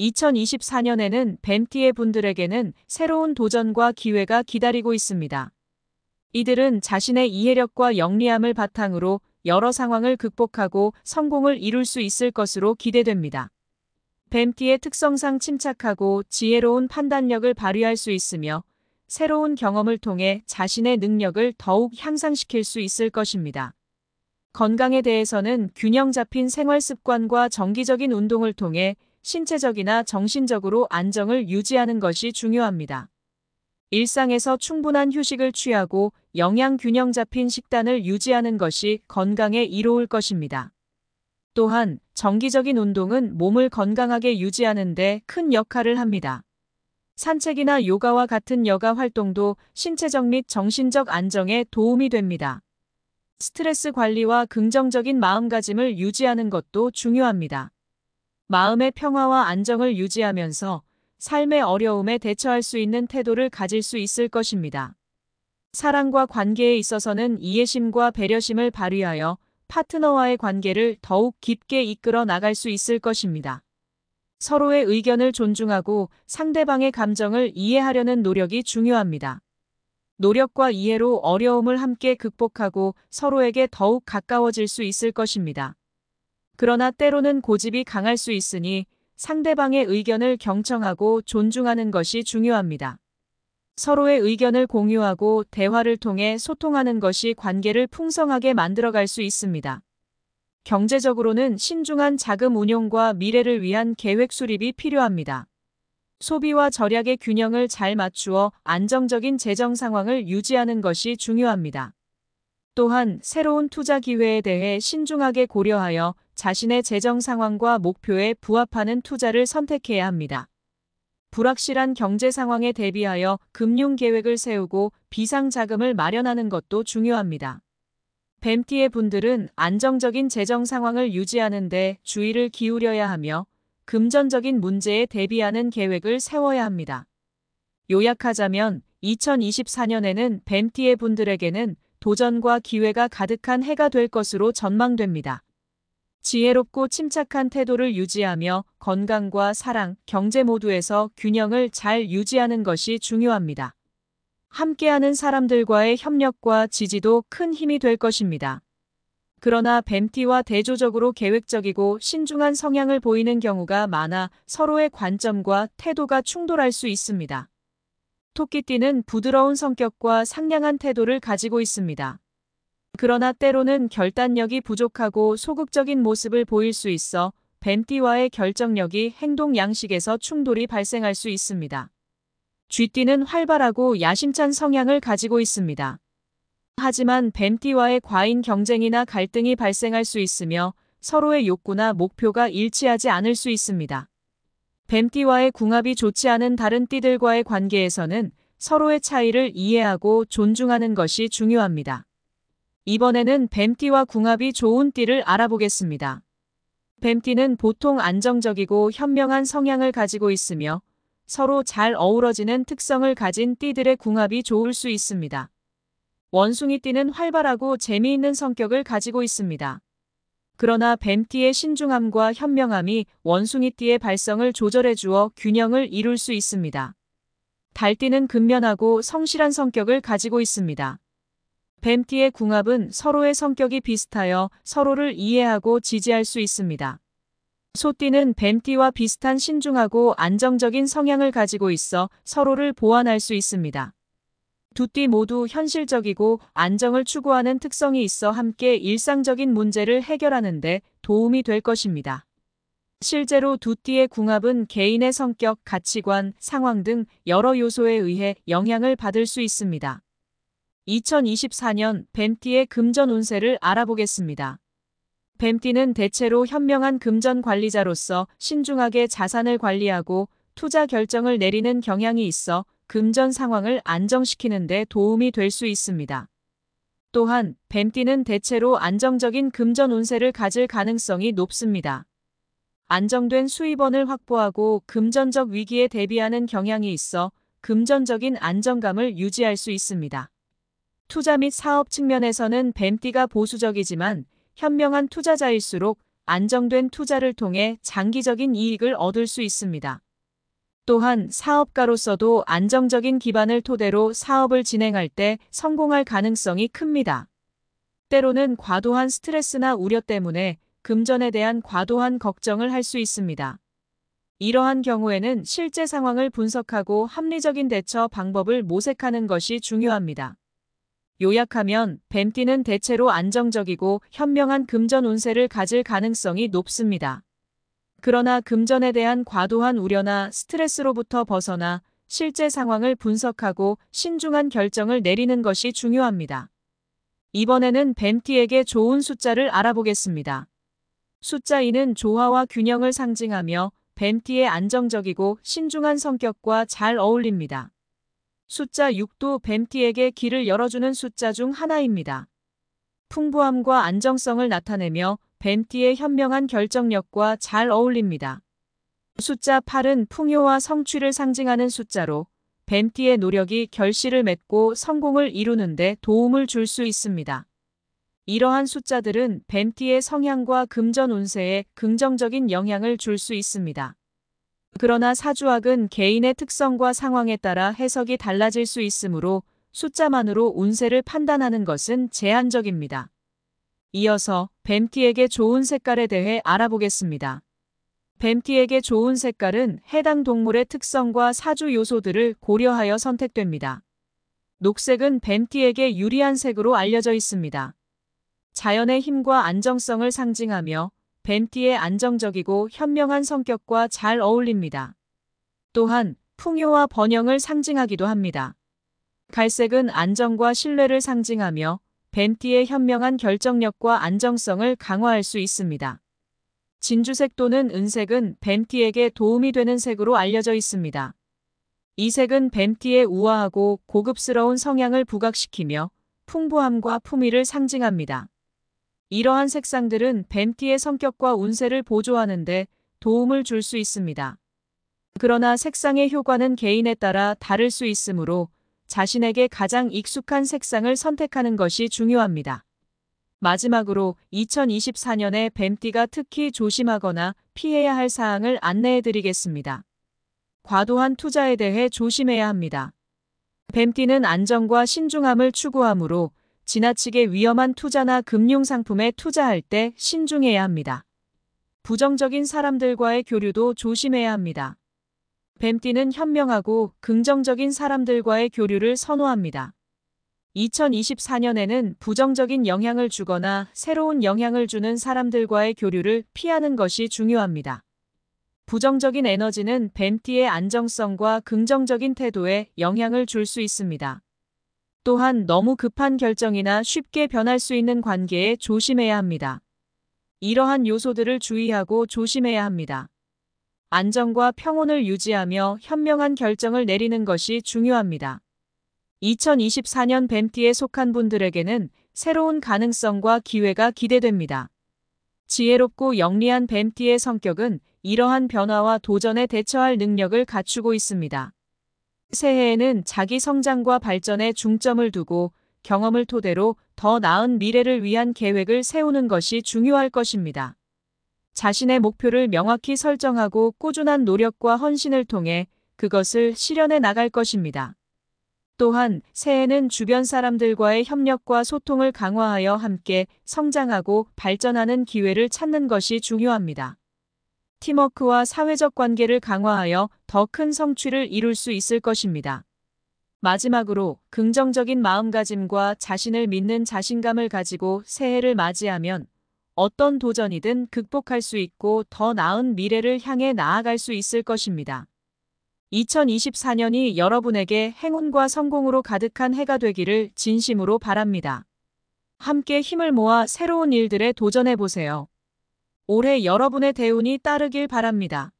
2024년에는 뱀띠의 분들에게는 새로운 도전과 기회가 기다리고 있습니다. 이들은 자신의 이해력과 영리함을 바탕으로 여러 상황을 극복하고 성공을 이룰 수 있을 것으로 기대됩니다. 뱀띠의 특성상 침착하고 지혜로운 판단력을 발휘할 수 있으며 새로운 경험을 통해 자신의 능력을 더욱 향상시킬 수 있을 것입니다. 건강에 대해서는 균형 잡힌 생활 습관과 정기적인 운동을 통해 신체적이나 정신적으로 안정을 유지하는 것이 중요합니다. 일상에서 충분한 휴식을 취하고 영양 균형 잡힌 식단을 유지하는 것이 건강에 이로울 것입니다. 또한 정기적인 운동은 몸을 건강하게 유지하는 데 큰 역할을 합니다. 산책이나 요가와 같은 여가 활동도 신체적 및 정신적 안정에 도움이 됩니다. 스트레스 관리와 긍정적인 마음가짐을 유지하는 것도 중요합니다. 마음의 평화와 안정을 유지하면서 삶의 어려움에 대처할 수 있는 태도를 가질 수 있을 것입니다. 사랑과 관계에 있어서는 이해심과 배려심을 발휘하여 파트너와의 관계를 더욱 깊게 이끌어 나갈 수 있을 것입니다. 서로의 의견을 존중하고 상대방의 감정을 이해하려는 노력이 중요합니다. 노력과 이해로 어려움을 함께 극복하고 서로에게 더욱 가까워질 수 있을 것입니다. 그러나 때로는 고집이 강할 수 있으니 상대방의 의견을 경청하고 존중하는 것이 중요합니다. 서로의 의견을 공유하고 대화를 통해 소통하는 것이 관계를 풍성하게 만들어갈 수 있습니다. 경제적으로는 신중한 자금 운용과 미래를 위한 계획 수립이 필요합니다. 소비와 절약의 균형을 잘 맞추어 안정적인 재정 상황을 유지하는 것이 중요합니다. 또한 새로운 투자 기회에 대해 신중하게 고려하여 자신의 재정 상황과 목표에 부합하는 투자를 선택해야 합니다. 불확실한 경제 상황에 대비하여 금융 계획을 세우고 비상 자금을 마련하는 것도 중요합니다. 뱀띠의 분들은 안정적인 재정 상황을 유지하는 데 주의를 기울여야 하며 금전적인 문제에 대비하는 계획을 세워야 합니다. 요약하자면 2024년에는 뱀띠의 분들에게는 도전과 기회가 가득한 해가 될 것으로 전망됩니다. 지혜롭고 침착한 태도를 유지하며 건강과 사랑, 경제 모두에서 균형을 잘 유지하는 것이 중요합니다. 함께하는 사람들과의 협력과 지지도 큰 힘이 될 것입니다. 그러나 뱀티와 대조적으로 계획적이고 신중한 성향을 보이는 경우가 많아 서로의 관점과 태도가 충돌할 수 있습니다. 토끼띠는 부드러운 성격과 상냥한 태도를 가지고 있습니다. 그러나 때로는 결단력이 부족하고 소극적인 모습을 보일 수 있어 벤띠와의 결정력이 행동 양식에서 충돌이 발생할 수 있습니다. 쥐띠는 활발하고 야심찬 성향을 가지고 있습니다. 하지만 벤띠와의 과잉 경쟁이나 갈등이 발생할 수 있으며 서로의 욕구나 목표가 일치하지 않을 수 있습니다. 벤띠와의 궁합이 좋지 않은 다른 띠들과의 관계에서는 서로의 차이를 이해하고 존중하는 것이 중요합니다. 이번에는 뱀띠와 궁합이 좋은 띠를 알아보겠습니다. 뱀띠는 보통 안정적이고 현명한 성향을 가지고 있으며 서로 잘 어우러지는 특성을 가진 띠들의 궁합이 좋을 수 있습니다. 원숭이 띠는 활발하고 재미있는 성격을 가지고 있습니다. 그러나 뱀띠의 신중함과 현명함이 원숭이 띠의 발성을 조절해 주어 균형을 이룰 수 있습니다. 달띠는 근면하고 성실한 성격을 가지고 있습니다. 뱀띠의 궁합은 서로의 성격이 비슷하여 서로를 이해하고 지지할 수 있습니다. 소띠는 뱀띠와 비슷한 신중하고 안정적인 성향을 가지고 있어 서로를 보완할 수 있습니다. 두띠 모두 현실적이고 안정을 추구하는 특성이 있어 함께 일상적인 문제를 해결하는 데 도움이 될 것입니다. 실제로 두 띠의 궁합은 개인의 성격, 가치관, 상황 등 여러 요소에 의해 영향을 받을 수 있습니다. 2024년 뱀띠의 금전 운세를 알아보겠습니다. 뱀띠는 대체로 현명한 금전 관리자로서 신중하게 자산을 관리하고 투자 결정을 내리는 경향이 있어 금전 상황을 안정시키는 데 도움이 될 수 있습니다. 또한 뱀띠는 대체로 안정적인 금전 운세를 가질 가능성이 높습니다. 안정된 수입원을 확보하고 금전적 위기에 대비하는 경향이 있어 금전적인 안정감을 유지할 수 있습니다. 투자 및 사업 측면에서는 뱀띠가 보수적이지만 현명한 투자자일수록 안정된 투자를 통해 장기적인 이익을 얻을 수 있습니다. 또한 사업가로서도 안정적인 기반을 토대로 사업을 진행할 때 성공할 가능성이 큽니다. 때로는 과도한 스트레스나 우려 때문에 금전에 대한 과도한 걱정을 할 수 있습니다. 이러한 경우에는 실제 상황을 분석하고 합리적인 대처 방법을 모색하는 것이 중요합니다. 요약하면 뱀띠는 대체로 안정적이고 현명한 금전 운세를 가질 가능성이 높습니다. 그러나 금전에 대한 과도한 우려나 스트레스로부터 벗어나 실제 상황을 분석하고 신중한 결정을 내리는 것이 중요합니다. 이번에는 뱀띠에게 좋은 숫자를 알아보겠습니다. 숫자 2는 조화와 균형을 상징하며 뱀띠의 안정적이고 신중한 성격과 잘 어울립니다. 숫자 6도 뱀띠에게 길을 열어주는 숫자 중 하나입니다. 풍부함과 안정성을 나타내며 뱀띠의 현명한 결정력과 잘 어울립니다. 숫자 8은 풍요와 성취를 상징하는 숫자로 뱀띠의 노력이 결실을 맺고 성공을 이루는데 도움을 줄 수 있습니다. 이러한 숫자들은 뱀띠의 성향과 금전 운세에 긍정적인 영향을 줄 수 있습니다. 그러나 사주학은 개인의 특성과 상황에 따라 해석이 달라질 수 있으므로 숫자만으로 운세를 판단하는 것은 제한적입니다. 이어서 뱀띠에게 좋은 색깔에 대해 알아보겠습니다. 뱀띠에게 좋은 색깔은 해당 동물의 특성과 사주 요소들을 고려하여 선택됩니다. 녹색은 뱀띠에게 유리한 색으로 알려져 있습니다. 자연의 힘과 안정성을 상징하며 벤티의 안정적이고 현명한 성격과 잘 어울립니다. 또한 풍요와 번영을 상징하기도 합니다. 갈색은 안정과 신뢰를 상징하며 벤티의 현명한 결정력과 안정성을 강화할 수 있습니다. 진주색 또는 은색은 뱀티에게 도움이 되는 색으로 알려져 있습니다. 이 색은 뱀티의 우아하고 고급스러운 성향을 부각시키며 풍부함과 품위를 상징합니다. 이러한 색상들은 뱀띠의 성격과 운세를 보조하는데 도움을 줄 수 있습니다. 그러나 색상의 효과는 개인에 따라 다를 수 있으므로 자신에게 가장 익숙한 색상을 선택하는 것이 중요합니다. 마지막으로 2024년에 뱀띠가 특히 조심하거나 피해야 할 사항을 안내해 드리겠습니다. 과도한 투자에 대해 조심해야 합니다. 뱀띠는 안정과 신중함을 추구하므로 지나치게 위험한 투자나 금융상품에 투자할 때 신중해야 합니다. 부정적인 사람들과의 교류도 조심해야 합니다. 뱀띠는 현명하고 긍정적인 사람들과의 교류를 선호합니다. 2024년에는 부정적인 영향을 주거나 새로운 영향을 주는 사람들과의 교류를 피하는 것이 중요합니다. 부정적인 에너지는 뱀띠의 안정성과 긍정적인 태도에 영향을 줄 수 있습니다. 또한 너무 급한 결정이나 쉽게 변할 수 있는 관계에 조심해야 합니다. 이러한 요소들을 주의하고 조심해야 합니다. 안정과 평온을 유지하며 현명한 결정을 내리는 것이 중요합니다. 2024년 뱀띠에 속한 분들에게는 새로운 가능성과 기회가 기대됩니다. 지혜롭고 영리한 뱀띠의 성격은 이러한 변화와 도전에 대처할 능력을 갖추고 있습니다. 새해에는 자기 성장과 발전에 중점을 두고 경험을 토대로 더 나은 미래를 위한 계획을 세우는 것이 중요할 것입니다. 자신의 목표를 명확히 설정하고 꾸준한 노력과 헌신을 통해 그것을 실현해 나갈 것입니다. 또한 새해는 주변 사람들과의 협력과 소통을 강화하여 함께 성장하고 발전하는 기회를 찾는 것이 중요합니다. 팀워크와 사회적 관계를 강화하여 더 큰 성취를 이룰 수 있을 것입니다. 마지막으로 긍정적인 마음가짐과 자신을 믿는 자신감을 가지고 새해를 맞이하면 어떤 도전이든 극복할 수 있고 더 나은 미래를 향해 나아갈 수 있을 것입니다. 2024년이 여러분에게 행운과 성공으로 가득한 해가 되기를 진심으로 바랍니다. 함께 힘을 모아 새로운 일들에 도전해보세요. 올해 여러분의 대운이 따르길 바랍니다.